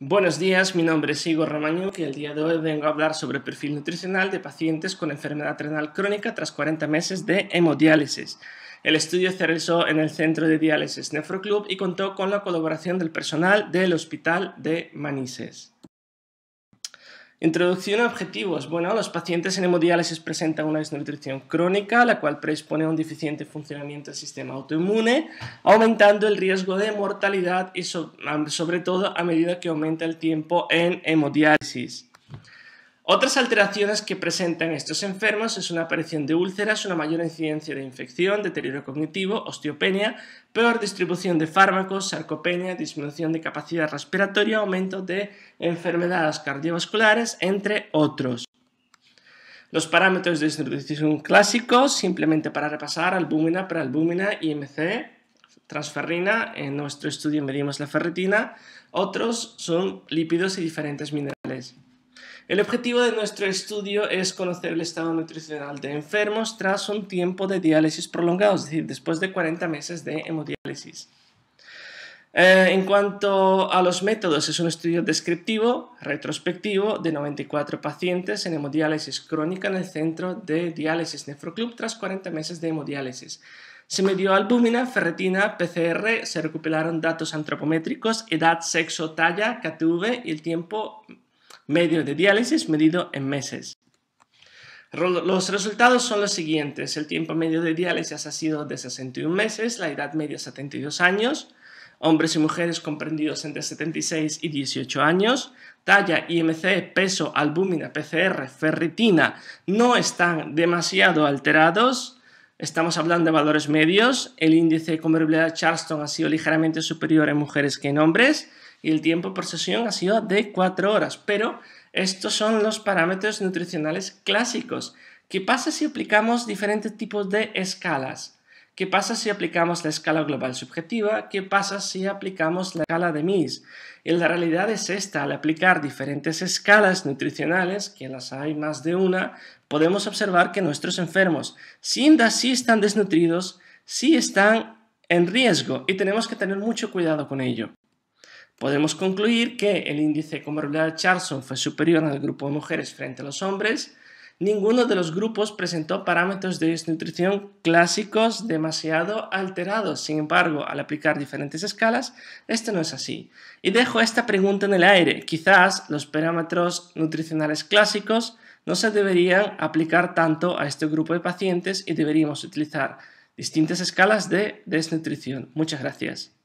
Buenos días, mi nombre es Igor Romanyuk y el día de hoy vengo a hablar sobre el perfil nutricional de pacientes con enfermedad renal crónica tras 40 meses de hemodiálisis. El estudio se realizó en el Centro de Diálisis Nefroclub y contó con la colaboración del personal del Hospital de Manises. Introducción a objetivos. Bueno, los pacientes en hemodiálisis presentan una desnutrición crónica, la cual predispone a un deficiente funcionamiento del sistema autoinmune, aumentando el riesgo de mortalidad y sobre todo a medida que aumenta el tiempo en hemodiálisis. Otras alteraciones que presentan estos enfermos es una aparición de úlceras, una mayor incidencia de infección, deterioro cognitivo, osteopenia, peor distribución de fármacos, sarcopenia, disminución de capacidad respiratoria, aumento de enfermedades cardiovasculares, entre otros. Los parámetros de distribución clásicos, simplemente para repasar, albúmina, prealbúmina, IMC, transferrina, en nuestro estudio medimos la ferritina, otros son lípidos y diferentes minerales. El objetivo de nuestro estudio es conocer el estado nutricional de enfermos tras un tiempo de diálisis prolongado, es decir, después de 40 meses de hemodiálisis. Eh, en cuanto a los métodos, es un estudio descriptivo, retrospectivo, de 94 pacientes en hemodiálisis crónica en el centro de diálisis Nefroclub tras 40 meses de hemodiálisis. Se midió albúmina, ferretina, PCR, se recopilaron datos antropométricos, edad, sexo, talla, KTV y el tiempo medio de diálisis medido en meses. Los resultados son los siguientes. El tiempo medio de diálisis ha sido de 61 meses, la edad media 72 años, hombres y mujeres comprendidos entre 76 y 18 años, talla, IMC, peso, albúmina, PCR, ferritina no están demasiado alterados, Estamos hablando de valores medios. El índice de comorbilidad Charleston ha sido ligeramente superior en mujeres que en hombres y el tiempo por sesión ha sido de 4 horas, pero estos son los parámetros nutricionales clásicos. ¿Qué pasa si aplicamos diferentes tipos de escalas? ¿Qué pasa si aplicamos la escala global subjetiva? ¿Qué pasa si aplicamos la escala de MIS? Y la realidad es esta, al aplicar diferentes escalas nutricionales, que las hay más de una, podemos observar que nuestros enfermos, sin sí están desnutridos, sí están en riesgo y tenemos que tener mucho cuidado con ello. Podemos concluir que el índice de comorbilidad de Charlson fue superior al grupo de mujeres frente a los hombres. Ninguno de los grupos presentó parámetros de desnutrición clásicos demasiado alterados. Sin embargo, al aplicar diferentes escalas, esto no es así. Y dejo esta pregunta en el aire. Quizás los parámetros nutricionales clásicos no se deberían aplicar tanto a este grupo de pacientes y deberíamos utilizar distintas escalas de desnutrición. Muchas gracias.